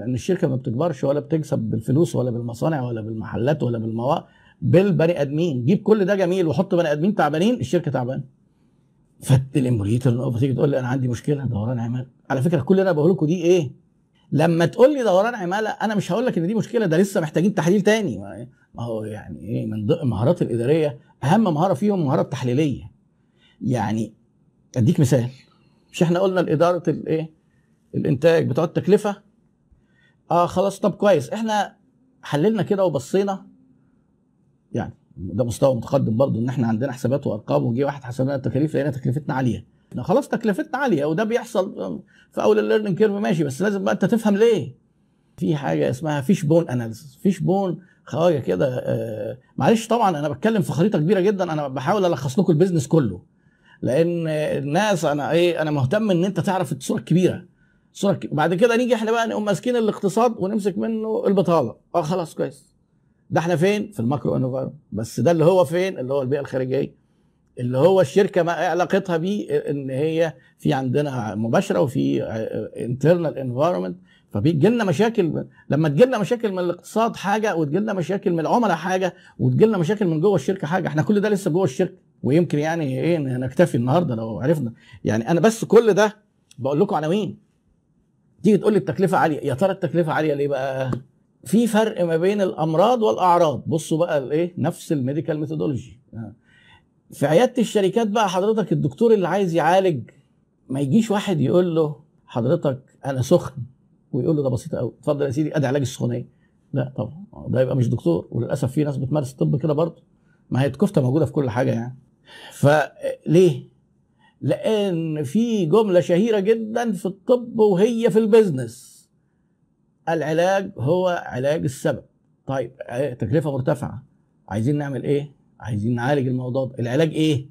لان الشركه ما بتكبرش ولا بتكسب بالفلوس ولا بالمصانع ولا بالمحلات ولا بالمواقع بالبني ادمين جيب كل ده جميل وحط بني ادمين تعبانين الشركه تعبانه فت الامبريتور تيجي تقول لي انا عندي مشكله دوران عماله على فكره كل اللي انا بقوله لكم دي ايه لما تقول لي دوران عماله انا مش هقول لك ان دي مشكله ده لسه محتاجين تحليل تاني ما هو يعني ايه من ضمن المهارات الاداريه اهم مهاره فيهم مهاره التحليليه يعني اديك مثال مش احنا قلنا اداره الايه الانتاج بتقعد تكلفه اه خلاص طب كويس احنا حللنا كده وبصينا يعني ده مستوى متقدم برضو ان احنا عندنا حسابات وارقام وجي واحد حسب لنا التكاليف لقينا تكلفتنا عاليه خلاص تكلفتنا عاليه وده بيحصل في اول الليرنينج كيرف ماشي بس لازم بقى انت تفهم ليه في حاجه اسمها فيش بون اناليسيس فيش بون حاجه كده آه، معلش طبعا انا بتكلم في خريطه كبيره جدا انا بحاول الخص لكم البيزنس كله لان الناس انا ايه انا مهتم ان انت تعرف الصوره الكبيره صورة وبعد كده نيجي احنا بقى نقوم ماسكين الاقتصاد ونمسك منه البطاله اه خلاص كويس ده احنا فين في الماكرو انفايرمنت بس ده اللي هو فين اللي هو البيئه الخارجيه اللي هو الشركه ما علاقتها بيه ان هي في عندنا مباشره وفي انترنال انفايرمنت فبيجي لنا مشاكل لما تجي لنا مشاكل من الاقتصاد حاجه وتجي لنا مشاكل من العملاء حاجه وتجي لنا مشاكل من جوه الشركه حاجه احنا كل ده لسه جوه الشركه ويمكن يعني ايه نكتفي النهارده لو عرفنا يعني انا بس كل ده بقول لكم عناوين تيجي تقول لي التكلفه عاليه يا ترى التكلفه عاليه ليه بقى في فرق ما بين الامراض والاعراض بصوا بقى الايه نفس الميديكال ميثودولوجي في عياده الشركات بقى حضرتك الدكتور اللي عايز يعالج ما يجيش واحد يقول له حضرتك انا سخن ويقول له ده بسيط قوي اتفضل يا سيدي ادي علاج السخونيه لا طبعا ده يبقى مش دكتور وللاسف في ناس بتمارس الطب كده برضه ما هي الكفته موجوده في كل حاجه يعني نعم. فليه لان في جمله شهيره جدا في الطب وهي في البيزنس العلاج هو علاج السبب طيب تكلفه مرتفعه عايزين نعمل ايه عايزين نعالج الموضوع ده العلاج ايه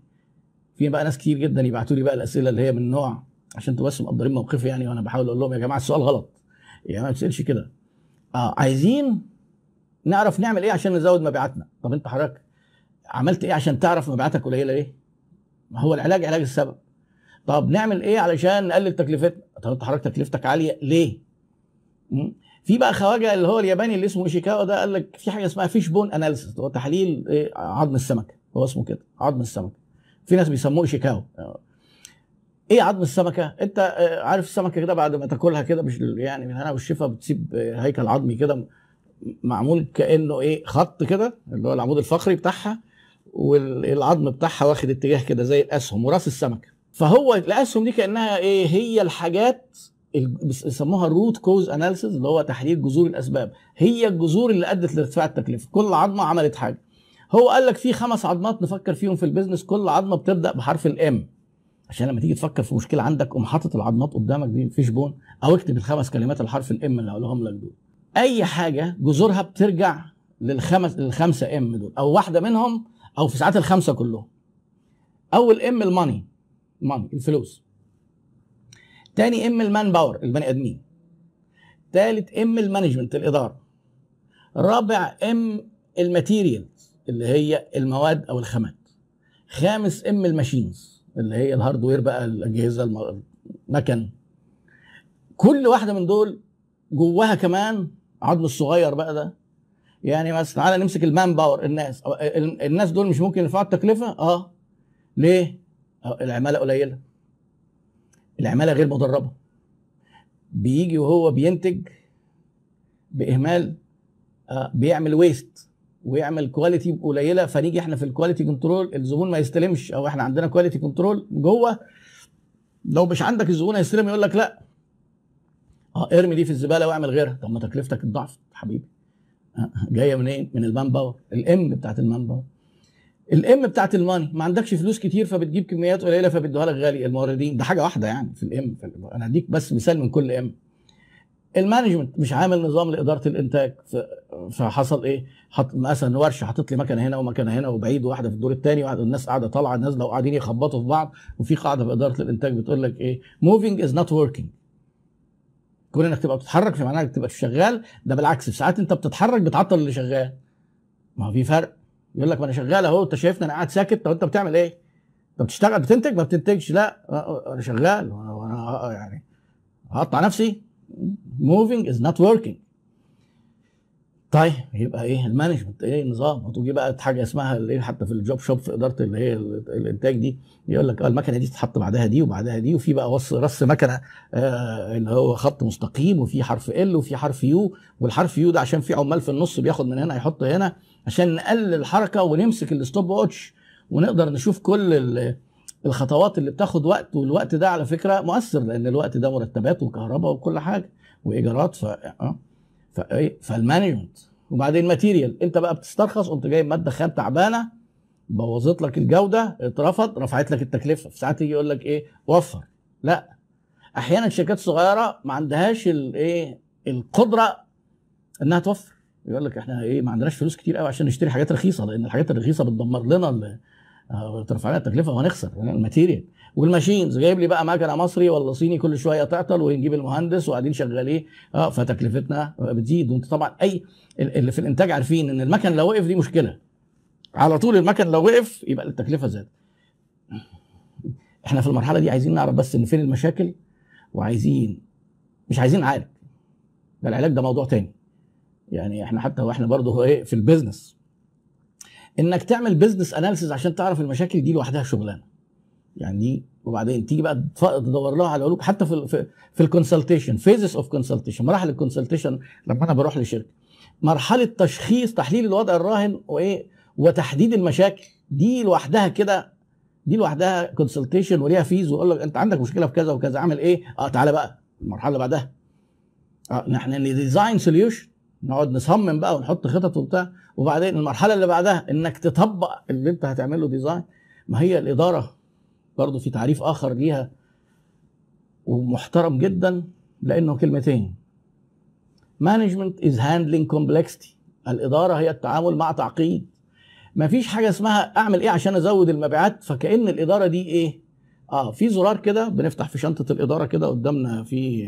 في بقى ناس كتير جدا يبعتوا لي بقى الاسئله اللي هي من نوع عشان انتوا بس مقدرين موقفي يعني وانا بحاول اقول لهم يا جماعه السؤال غلط يا يعني ما تسالش كده اه عايزين نعرف نعمل ايه عشان نزود مبيعاتنا طب انت حضرتك عملت ايه عشان تعرف مبيعاتك قليله ليه ما هو العلاج علاج السبب طب نعمل ايه علشان نقلل تكلفتنا طب انت حضرتك تكلفتك عاليه ليه في بقى خواجه اللي هو الياباني اللي اسمه ايشيكاوا ده قال لك في حاجه اسمها فيش بون اناليسيس هو تحليل ايه عظم السمكه هو اسمه كده عظم السمكه في ناس بيسموه ايشيكاوا آه. ايه عظم السمكه انت آه، عارف السمكه كده بعد ما تاكلها كده مش يعني من هنا والشفا بتسيب آه، هيكل عظمي كده معمول كانه ايه خط كده اللي هو العمود الفقري بتاعها والعظم بتاعها واخد اتجاه كده زي الاسهم وراس السمكه فهو الاسهم دي كانها ايه هي الحاجات بيسموها الروت كوز اناليسيز اللي هو تحليل جذور الاسباب هي الجذور اللي ادت لارتفاع التكلفه كل عظمه عملت حاجه هو قال لك في خمس عظمات نفكر فيهم في البيزنس كل عظمه بتبدا بحرف الام عشان لما تيجي تفكر في مشكله عندك قوم حاطط العظمات قدامك دي فيش بون او اكتب الخمس كلمات الحرف الام اللي هقولهم لك دول اي حاجه جذورها بترجع للخمس للخمسه ام دول او واحده منهم او في ساعات الخمسه كلهم اول ام الماني الماني الفلوس تاني ام المان باور البني ادمين تالت ام المانجمنت الاداره رابع ام الماتيريالز اللي هي المواد او الخامات خامس ام الماشينز اللي هي الهاردوير بقى الاجهزه المكن كل واحده من دول جواها كمان عضم الصغير بقى ده يعني بس تعالى نمسك المان باور الناس آه، الناس دول مش ممكن يرفعوا التكلفه اه ليه آه، العماله قليله العماله غير مدربه بيجي وهو بينتج باهمال آه بيعمل ويست ويعمل كواليتي قليله فنيجي احنا في الكواليتي كنترول الزبون ما يستلمش او احنا عندنا كواليتي كنترول جوه لو مش عندك الزبون هيستلم يقول لك لا اه ارمي دي في الزباله واعمل غيرها طب ما تكلفتك اتضاعفت حبيبي جايه منين؟ من المان باور الام بتاعت المان باور الام بتاعت الماني ما عندكش فلوس كتير فبتجيب كميات قليله فبيدوها لك غالي الموردين ده حاجه واحده يعني في الام انا هديك بس مثال من كل ام المانجمنت مش عامل نظام لاداره الانتاج فحصل ايه؟ حط مثلا ورشه حاطط لي مكنه هنا ومكنه هنا وبعيد واحده في الدور الثاني والناس قاعده طالعه نازله وقاعدين يخبطوا في بعض وفي قاعده في اداره الانتاج بتقول لك ايه؟ موفينج از نوت وركينج كون انك تبقى بتتحرك مش معناها انك تبقى شغال ده بالعكس في ساعات انت بتتحرك بتعطل اللي شغال ما هو في فرق يقول لك ما انا شغال اهو انت شايفني انا قاعد ساكت طب انت بتعمل ايه؟ انت بتشتغل بتنتج ما بتنتجش لا أه، أه، انا شغال وانا أه، يعني هقطع نفسي moving is not working طيب يبقى ايه المانجمنت ايه النظام وتجي بقى حاجه اسمها اللي حتى في الجوب شوب في اداره اللي هي الانتاج دي يقول لك اه المكنه دي تتحط بعدها دي وبعدها دي وفي بقى وص رص مكنه آه اللي هو خط مستقيم وفي حرف ال وفي حرف يو والحرف يو ده عشان في عمال في النص بياخد من هنا يحط هنا عشان نقلل الحركه ونمسك الستوب واتش ونقدر نشوف كل الخطوات اللي بتاخد وقت والوقت ده على فكره مؤثر لان الوقت ده مرتبات وكهرباء وكل حاجه وايجارات ف آه. إيه؟ فالمانجمنت وبعدين ماتيريال انت بقى بتسترخص قمت جايب ماده خام تعبانه بوظت لك الجوده اترفض رفعت لك التكلفه في ساعات يجي يقول لك ايه وفر لا احيانا شركات صغيره ما عندهاش الايه القدره انها توفر يقول لك احنا ايه ما عندناش فلوس كتير قوي عشان نشتري حاجات رخيصه لان الحاجات الرخيصه بتدمر لنا ترفع لنا التكلفه وهنخسر يعني الماتيريال والماشينز جايب لي بقى مكنه مصري ولا صيني كل شويه تعطل ونجيب المهندس وقاعدين شغالين اه فتكلفتنا بتزيد وانت طبعا اي اللي في الانتاج عارفين ان المكن لو وقف دي مشكله على طول المكن لو وقف يبقى التكلفه زادت احنا في المرحله دي عايزين نعرف بس ان فين المشاكل وعايزين مش عايزين نعالج ده العلاج ده موضوع تاني يعني احنا حتى واحنا برضه ايه في البيزنس انك تعمل بزنس اناليسز عشان تعرف المشاكل دي لوحدها شغلانه يعني دي وبعدين تيجي بقى تدور لها على العلوم حتى في الـ في الكونسلتيشن فيزز اوف كونسلتيشن مراحل الكونسلتيشن لما انا بروح لشركه مرحله تشخيص تحليل الوضع الراهن وايه وتحديد المشاكل دي لوحدها كده دي لوحدها كونسلتيشن وليها فيز ويقول لك انت عندك مشكله في كذا وكذا اعمل ايه؟ اه تعالى بقى المرحله اللي بعدها اه احنا نديزاين سوليوشن نقعد نصمم بقى ونحط خطط وبتاع وبعدين المرحله اللي بعدها انك تطبق اللي انت هتعمله ديزاين ما هي الاداره برضه في تعريف اخر ليها ومحترم جدا لانه كلمتين مانجمنت از هاندلنج كومبلكستي الاداره هي التعامل مع تعقيد ما فيش حاجه اسمها اعمل ايه عشان ازود المبيعات فكان الاداره دي ايه اه في زرار كده بنفتح في شنطه الاداره كده قدامنا في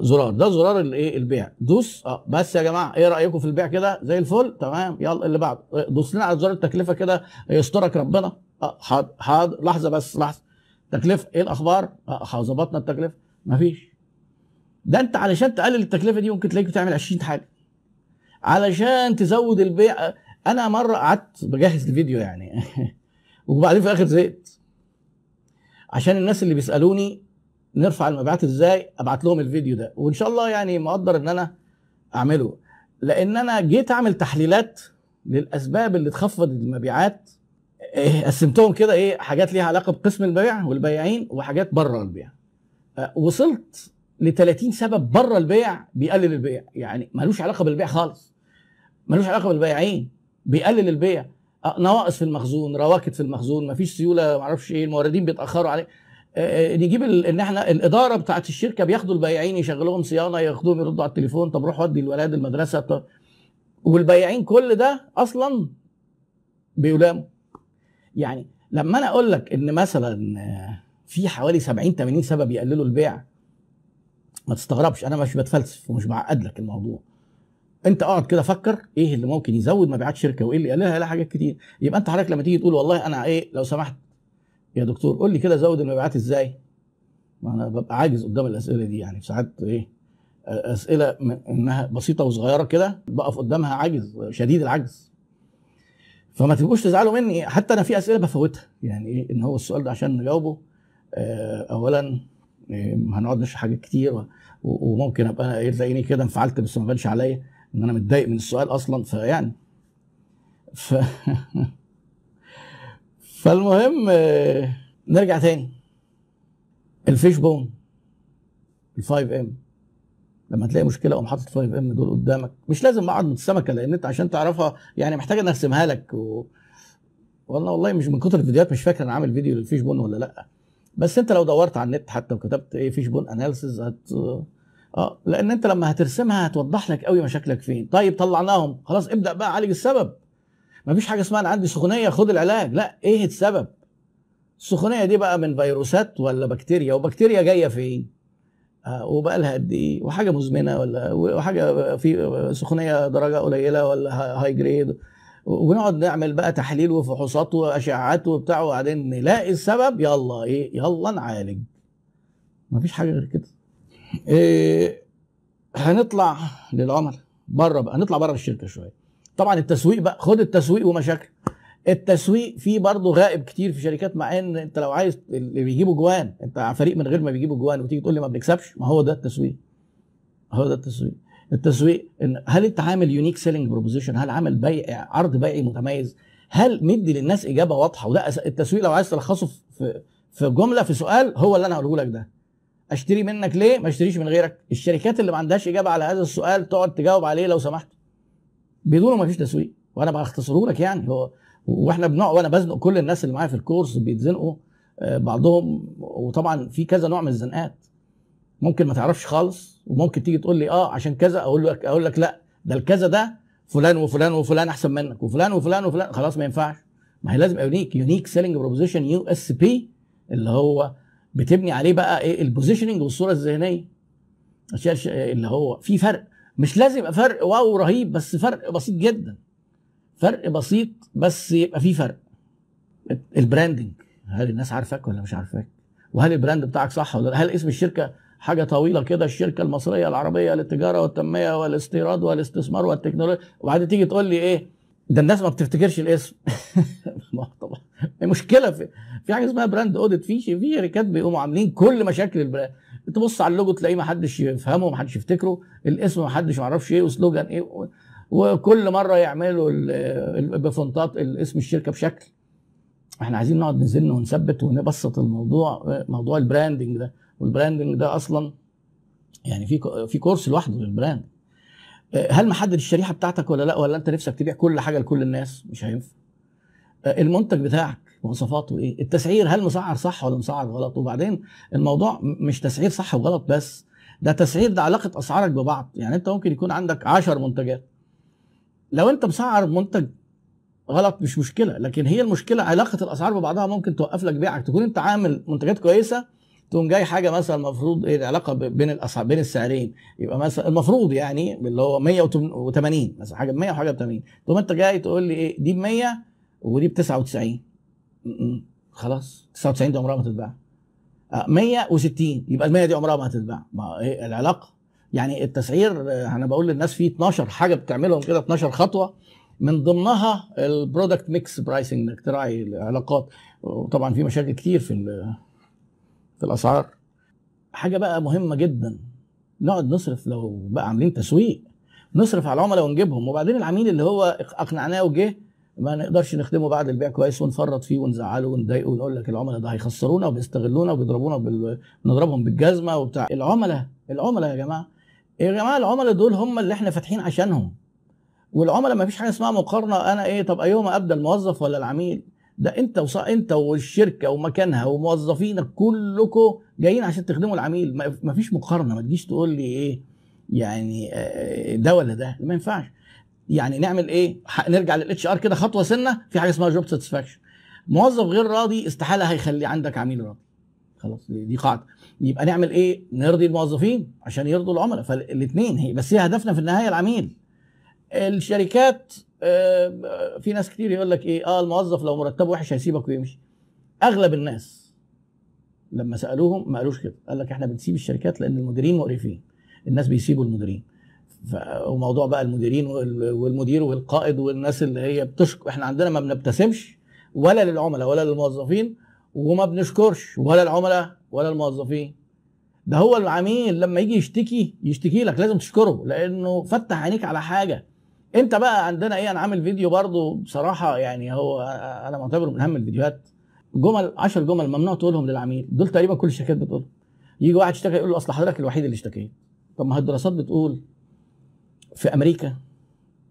زرار ده زرار الايه البيع دوس اه بس يا جماعه ايه رايكم في البيع كده زي الفل تمام يلا اللي بعده دوس لنا على زرار التكلفه كده يسترك ربنا اه حاضر حاضر لحظه بس لحظه تكلفه ايه الاخبار اه ظبطنا التكلفه مفيش ده انت علشان تقلل التكلفه دي ممكن تلاقيك بتعمل 20 حاجه علشان تزود البيع آه، انا مره قعدت بجهز الفيديو يعني وبعدين في الاخر زهقت عشان الناس اللي بيسالوني نرفع المبيعات ازاي ابعت لهم الفيديو ده وان شاء الله يعني مقدر ان انا اعمله لان انا جيت اعمل تحليلات للاسباب اللي تخفض المبيعات إيه، قسمتهم كده ايه حاجات ليها علاقه بقسم البيع والبياعين وحاجات بره البيع أه، وصلت ل 30 سبب بره البيع بيقلل البيع يعني ملوش علاقه بالبيع خالص ملوش علاقه بالبياعين بيقلل البيع أه، نواقص في المخزون رواكد في المخزون مفيش سيوله معرفش ايه الموردين بيتاخروا عليه آه، آه، نجيب ان احنا الاداره بتاعت الشركه بياخدوا البياعين يشغلوهم صيانه ياخدوهم يردوا على التليفون طب روح ودي الولاد المدرسه طب والبياعين كل ده اصلا بيلاموا يعني لما انا اقول لك ان مثلا آه، في حوالي 70 80 سبب يقللوا البيع ما تستغربش انا مش بتفلسف ومش بعقد لك الموضوع انت اقعد كده فكر ايه اللي ممكن يزود مبيعات شركه وايه اللي يقللها لا حاجات كتير يبقى انت حضرتك لما تيجي تقول والله انا ايه لو سمحت يا دكتور قول لي كده زود المبيعات ازاي؟ ما انا ببقى عاجز قدام الاسئله دي يعني ساعات ايه اسئله انها بسيطه وصغيره كده بقف قدامها عاجز شديد العجز فما تبقوش تزعلوا مني حتى انا في اسئله بفوتها يعني ايه ان هو السؤال ده عشان نجاوبه آه، اولا آه، هنقعد نشرح حاجات كتير وممكن ابقى انا زيني إيه، كده انفعلت بس ما بانش عليا ان انا متضايق من السؤال اصلا فيعني ف فالمهم آه، نرجع تاني الفيش بون ال 5 ام لما تلاقي مشكله اقوم حاطط 5 ام دول قدامك مش لازم معظم السمكه لان انت عشان تعرفها يعني محتاج ان ارسمها لك و... والله والله مش من كتر الفيديوهات مش فاكر انا عامل فيديو للفيش بون ولا لا بس انت لو دورت على النت حتى وكتبت ايه فيش بون اناليسز هت اه لان انت لما هترسمها هتوضح لك قوي مشاكلك فين طيب طلعناهم خلاص ابدا بقى عالج السبب ما فيش حاجه اسمها انا عندي سخونيه خد العلاج لا ايه السبب السخونيه دي بقى من فيروسات ولا بكتيريا وبكتيريا جايه فين آه، وبقى لها قد ايه وحاجه مزمنه ولا وحاجه في سخونيه درجه قليله ولا هاي جريد ونقعد نعمل بقى تحليل وفحوصات واشعاعات وبتاع وبعدين نلاقي السبب يلا ايه يلا نعالج مفيش حاجه غير كده إيه هنطلع للعملاء بره بقى نطلع بره الشركه شويه طبعا التسويق بقى خد التسويق ومشاكله التسويق فيه برضه غائب كتير في شركات مع ان انت لو عايز اللي بيجيبوا جوان انت فريق من غير ما بيجيبوا جوان وتيجي تقول لي ما بنكسبش ما هو ده التسويق هو ده التسويق التسويق ان هل انت عامل يونيك سيلينج بروبوزيشن هل عامل بيع عرض بيعي متميز هل مدي للناس اجابه واضحه وده التسويق لو عايز تلخصه في في جمله في سؤال هو اللي انا هقوله لك ده اشتري منك ليه ما اشتريش من غيرك الشركات اللي ما عندهاش اجابه على هذا السؤال تقعد تجاوب عليه لو سمحت بدونه ما فيش تسويق وانا بختصره لك يعني هو واحنا بنقعد وانا بزنق كل الناس اللي معايا في الكورس بيتزنقوا آه، بعضهم وطبعا في كذا نوع من الزنقات ممكن ما تعرفش خالص وممكن تيجي تقول لي اه عشان كذا اقول لك اقول لك لا ده الكذا ده فلان وفلان وفلان احسن منك وفلان وفلان وفلان خلاص ما ينفعش ما هي لازم يونيك يونيك سيلينج بروبوزيشن يو اس بي اللي هو بتبني عليه بقى ايه البوزيشننج والصوره الذهنيه اللي هو في فرق مش لازم يبقى فرق واو رهيب بس فرق بسيط جدا فرق بسيط بس يبقى فيه فرق البراندنج هل الناس عارفاك ولا مش عارفاك وهل البراند بتاعك صح ولا هل اسم الشركه حاجه طويله كده الشركه المصريه العربيه للتجاره والتنميه والاستيراد والاستثمار والتكنولوجيا وبعدين تيجي تقول لي ايه ده الناس ما بتفتكرش الاسم ما طبعا المشكله في في حاجه اسمها براند اوديت في في شركات بيقوموا عاملين كل مشاكل البراند تبص على اللوجو تلاقيه ما حدش يفهمه ما حدش يفتكره الاسم ما حدش يعرفش ايه وسلوجان ايه وكل مره يعملوا بفونتات اسم الشركه بشكل احنا عايزين نقعد نزن ونثبت ونبسط الموضوع موضوع البراندنج ده والبراندنج ده اصلا يعني في في كورس لوحده للبراند آه، هل محدد الشريحه بتاعتك ولا لا ولا انت نفسك تبيع كل حاجه لكل الناس مش هينفع آه، المنتج بتاعك مواصفاته ايه التسعير هل مسعر صح ولا مسعر غلط وبعدين الموضوع مش تسعير صح وغلط بس ده تسعير ده علاقه اسعارك ببعض يعني انت ممكن يكون عندك 10 منتجات لو انت مسعر منتج غلط مش مشكله لكن هي المشكله علاقه الاسعار ببعضها ممكن توقف لك بيعك تكون انت عامل منتجات كويسه تقوم جاي حاجه مثلا المفروض ايه العلاقه بين الاسعار بين السعرين يبقى مثلا المفروض يعني اللي هو 180 مثلا حاجه ب 100 وحاجه ب 80 تقوم انت جاي تقول لي ايه دي ب 100 ودي ب 99 خلاص 99 دي عمرها ما تتباع 160 آه، يبقى ال 100 دي عمرها ما هتتباع ما ايه العلاقه يعني التسعير آه، انا بقول للناس في 12 حاجه بتعملهم كده 12 خطوه من ضمنها البرودكت ميكس برايسنج انك تراعي العلاقات وطبعا في مشاكل كتير في في الاسعار حاجه بقى مهمه جدا نقعد نصرف لو بقى عاملين تسويق نصرف على العملاء ونجيبهم وبعدين العميل اللي هو اقنعناه وجه ما نقدرش نخدمه بعد البيع كويس ونفرط فيه ونزعله ونضايقه ونقول لك العملاء ده هيخسرونا وبيستغلونا وبيضربونا بال... نضربهم بالجزمه وبتاع العملاء العملاء يا جماعه يا جماعه العملاء دول هم اللي احنا فاتحين عشانهم والعملاء ما فيش حاجه اسمها مقارنه انا ايه طب ايهما ابدا الموظف ولا العميل ده انت وص... انت والشركه ومكانها وموظفينك كلكم جايين عشان تخدموا العميل ما فيش مقارنه ما تجيش تقول لي ايه يعني آه، ده ولا ده ما ينفعش يعني نعمل ايه نرجع للاتش ار كده خطوه سنه في حاجه اسمها جوب ساتسفاكشن موظف غير راضي استحاله هيخلي عندك عميل راضي خلاص دي قاعده يبقى نعمل ايه نرضي الموظفين عشان يرضوا العملاء فالاثنين هي بس هي هدفنا في النهايه العميل الشركات آه، في ناس كتير يقول لك ايه اه الموظف لو مرتبه وحش هيسيبك ويمشي اغلب الناس لما سالوهم ما قالوش كده قال لك احنا بنسيب الشركات لان المديرين مقرفين الناس بيسيبوا المديرين وموضوع بقى المديرين والمدير والقائد والناس اللي هي بتشكر احنا عندنا ما بنبتسمش ولا للعملاء ولا للموظفين وما بنشكرش ولا العملاء ولا الموظفين ده هو العميل لما يجي يشتكي يشتكي لك لازم تشكره لانه فتح عينيك على حاجه انت بقى عندنا ايه انا عامل فيديو برضو بصراحه يعني هو انا معتبره من اهم الفيديوهات جمل 10 جمل ممنوع تقولهم للعميل دول تقريبا كل الشركات بتقولهم يجي واحد يشتكي يقول له اصل حضرتك الوحيد اللي اشتكيت طب ما هي الدراسات بتقول في امريكا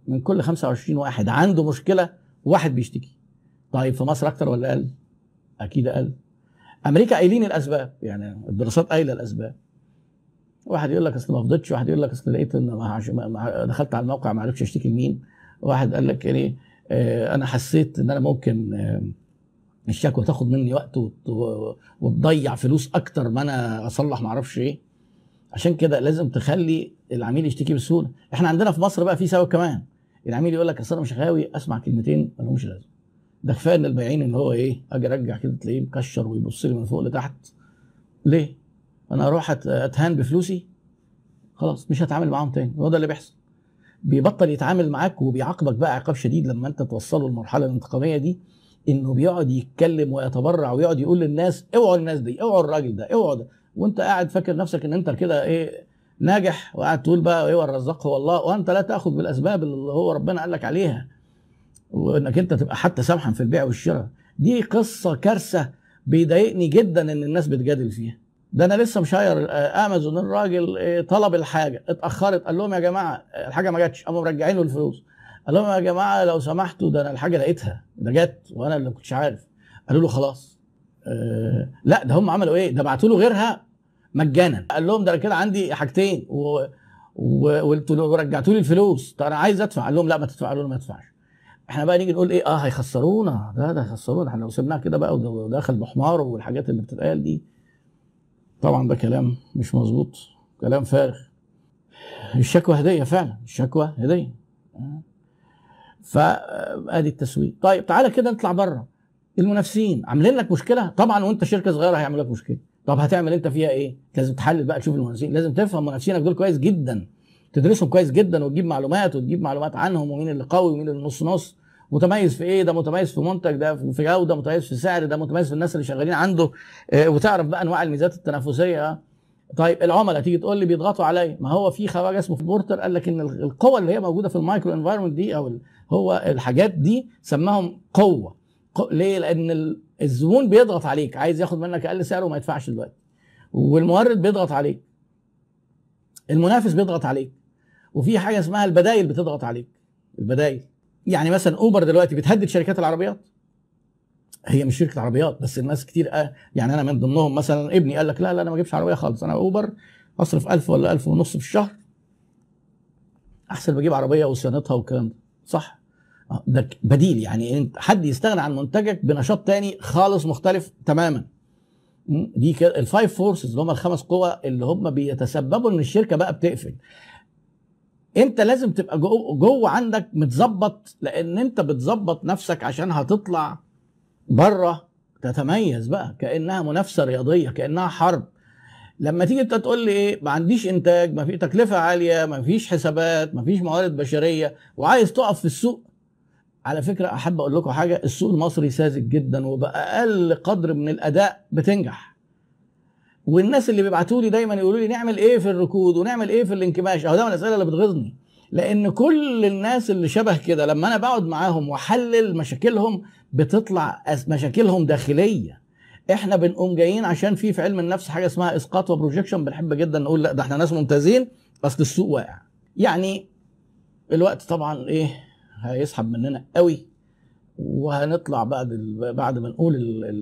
من كل 25 واحد عنده مشكله واحد بيشتكي طيب في مصر اكتر ولا اقل اكيد اقل امريكا قايلين الاسباب يعني الدراسات قايله الاسباب واحد يقول لك اصل ما فضيتش واحد يقول لك اصل لقيت ان ما دخلت على الموقع ما عرفتش اشتكي لمين واحد قال لك يعني انا حسيت ان انا ممكن آه، الشكوى تاخد مني وقت وتضيع فلوس اكتر ما انا اصلح ما اعرفش ايه عشان كده لازم تخلي العميل يشتكي بسهوله احنا عندنا في مصر بقى في سبب كمان العميل يقول لك اصل انا مش غاوي اسمع كلمتين مالهمش لازمه ده كفايه ان البياعين ان هو ايه اجي ارجع كده تلاقيه مكشر ويبص لي من فوق لتحت ليه انا اروح اتهان بفلوسي خلاص مش هتعامل معاهم تاني هو ده اللي بيحصل بيبطل يتعامل معاك وبيعاقبك بقى عقاب شديد لما انت توصله للمرحله الانتقاميه دي انه بيقعد يتكلم ويتبرع ويقعد يقول للناس اوعوا الناس دي اوعوا الراجل ده اوعوا ده وانت قاعد فاكر نفسك ان انت كده ايه ناجح وقاعد تقول بقى ايه الرزاق هو الله وانت لا تاخذ بالاسباب اللي هو ربنا قال لك عليها وانك انت تبقى حتى سمحا في البيع والشراء دي قصه كارثه بيضايقني جدا ان الناس بتجادل فيها ده انا لسه مشاير آه، امازون الراجل آه، طلب الحاجه اتاخرت قال لهم يا جماعه الحاجه ما جاتش قاموا مرجعين له الفلوس قال لهم يا جماعه لو سمحتوا ده انا الحاجه لقيتها ده جت وانا اللي ما كنتش عارف قالوا له خلاص آه لا ده هم عملوا ايه ده بعتوا له غيرها مجانا قال لهم ده انا كده عندي حاجتين و... و... ورجعتوا لي الفلوس طب انا عايز ادفع قال لهم لا ما تدفع قالوا ما تدفعش احنا بقى نيجي نقول ايه اه هيخسرونا لا ده هيخسرونا احنا لو سيبناها كده بقى ودخل بحمار والحاجات اللي بتتقال دي طبعا ده كلام مش مظبوط كلام فارغ الشكوى هديه فعلا الشكوى هديه فادي التسويق طيب تعالى كده نطلع بره المنافسين عاملين لك مشكله طبعا وانت شركه صغيره هيعمل لك مشكله طب هتعمل انت فيها ايه؟ لازم تحلل بقى تشوف المهندسين لازم تفهم منافسينك دول كويس جدا تدرسهم كويس جدا وتجيب معلومات وتجيب معلومات عنهم ومين اللي قوي ومين اللي نص نص متميز في ايه ده متميز في منتج ده في جوده متميز في سعر ده متميز في الناس اللي شغالين عنده آه، وتعرف بقى انواع الميزات التنافسيه طيب العملاء تيجي تقول لي بيضغطوا عليا ما هو في خواجه اسمه بورتر قال لك ان القوه اللي هي موجوده في المايكرو انفايرمنت دي او هو الحاجات دي سماهم قوه ليه؟ لان الزبون بيضغط عليك عايز ياخد منك اقل سعر وما يدفعش دلوقتي والمورد بيضغط عليك المنافس بيضغط عليك وفي حاجه اسمها البدائل بتضغط عليك البدائل يعني مثلا اوبر دلوقتي بتهدد شركات العربيات هي مش شركه عربيات بس الناس كتير آه، يعني انا من ضمنهم مثلا ابني قال لك لا لا انا ما اجيبش عربيه خالص انا اوبر اصرف 1000 ولا 1000 ونص في الشهر احسن بجيب عربيه وصيانتها والكلام ده صح آه، ده بديل يعني انت حد يستغنى عن منتجك بنشاط تاني خالص مختلف تماما دي كده الفايف فورسز اللي هم الخمس قوى اللي هم بيتسببوا ان الشركه بقى بتقفل انت لازم تبقى جوه جو عندك متظبط لان انت بتظبط نفسك عشان هتطلع بره تتميز بقى كانها منافسه رياضيه كانها حرب لما تيجي انت تقول لي ايه ما عنديش انتاج ما في تكلفه عاليه ما فيش حسابات ما فيش موارد بشريه وعايز تقف في السوق على فكره احب اقول لكم حاجه السوق المصري ساذج جدا وباقل قدر من الاداء بتنجح والناس اللي بيبعتوا لي دايما يقولوا لي نعمل ايه في الركود ونعمل ايه في الانكماش اهو ده من الاسئله اللي بتغيظني لان كل الناس اللي شبه كده لما انا بقعد معاهم واحلل مشاكلهم بتطلع مشاكلهم داخليه احنا بنقوم جايين عشان في في علم النفس حاجه اسمها اسقاط وبروجيكشن بنحب جدا نقول لا ده احنا ناس ممتازين اصل السوق واقع يعني الوقت طبعا ايه هيسحب مننا قوي وهنطلع بعد بعد ما نقول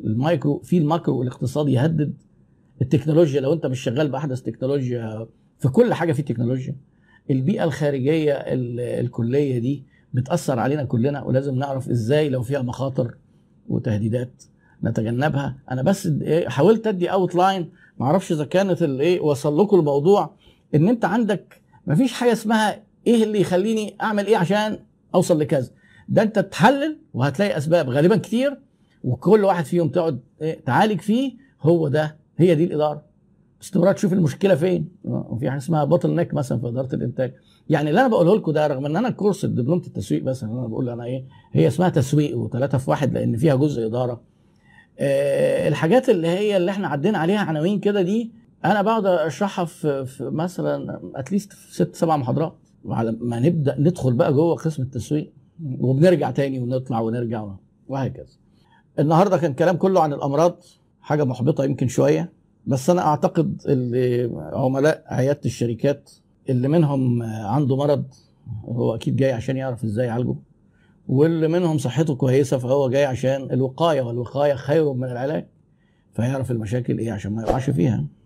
المايكرو في الماكرو الاقتصاد يهدد التكنولوجيا لو انت مش شغال باحدث تكنولوجيا في كل حاجه في تكنولوجيا البيئه الخارجيه الكليه دي بتاثر علينا كلنا ولازم نعرف ازاي لو فيها مخاطر وتهديدات نتجنبها انا بس إيه، حاولت ادي اوت لاين ما اعرفش اذا كانت الايه وصل لكم الموضوع ان انت عندك مفيش حاجه اسمها ايه اللي يخليني اعمل ايه عشان اوصل لكذا ده انت تحلل وهتلاقي اسباب غالبا كتير وكل واحد فيهم تقعد إيه، تعالج فيه هو ده هي دي الاداره باستمرار تشوف المشكله فين وفي آه، حاجه اسمها بطل نيك مثلا في اداره الانتاج يعني اللي انا بقوله لكم ده رغم ان انا الكورس دبلومه التسويق مثلا يعني انا بقول انا ايه هي اسمها تسويق وثلاثه في واحد لان فيها جزء اداره أه الحاجات اللي هي اللي احنا عدينا عليها عناوين كده دي انا بقعد اشرحها في مثلا اتليست في ست سبع محاضرات وعلى ما نبدا ندخل بقى جوه قسم التسويق وبنرجع تاني ونطلع ونرجع وهكذا النهارده كان كلام كله عن الامراض حاجه محبطه يمكن شويه بس انا اعتقد عملاء عياده الشركات اللي منهم عنده مرض هو اكيد جاي عشان يعرف ازاي يعالجه واللي منهم صحته كويسه فهو جاي عشان الوقايه والوقايه خير من العلاج فيعرف المشاكل ايه عشان ما يقعش فيها